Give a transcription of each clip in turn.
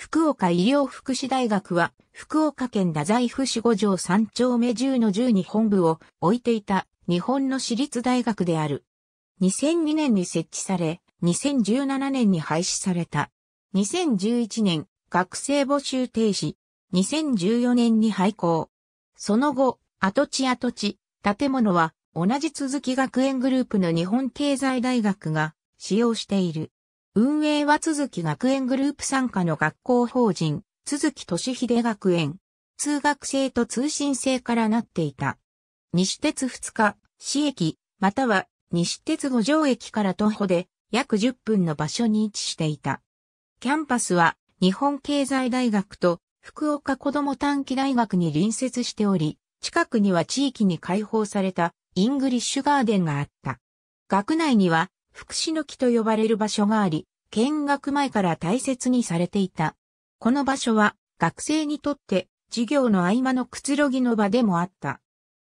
福岡医療福祉大学は、福岡県太宰府市五条三丁目10の1に本部を置いていた日本の私立大学である。2002年に設置され、2017年に廃止された。2011年、学生募集停止。2014年に廃校。その後、跡地跡地、建物は同じ続き学園グループの日本経済大学が使用している。運営は続き学園グループ参加の学校法人、続き俊秀学園、通学生と通信制からなっていた。西鉄2日、市駅、または西鉄五条駅から徒歩で約10分の場所に位置していた。キャンパスは日本経済大学と福岡子ども短期大学に隣接しており、近くには地域に開放されたイングリッシュガーデンがあった。学内には福祉の木と呼ばれる場所があり、見学前から大切にされていた。この場所は学生にとって授業の合間のくつろぎの場でもあった。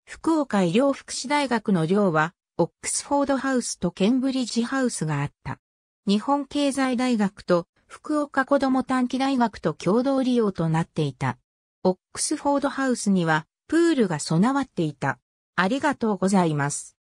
福岡医療福祉大学の寮は、オックスフォードハウスとケンブリッジハウスがあった。日本経済大学と福岡子ども短期大学と共同利用となっていた。オックスフォードハウスにはプールが備わっていた。ありがとうございます。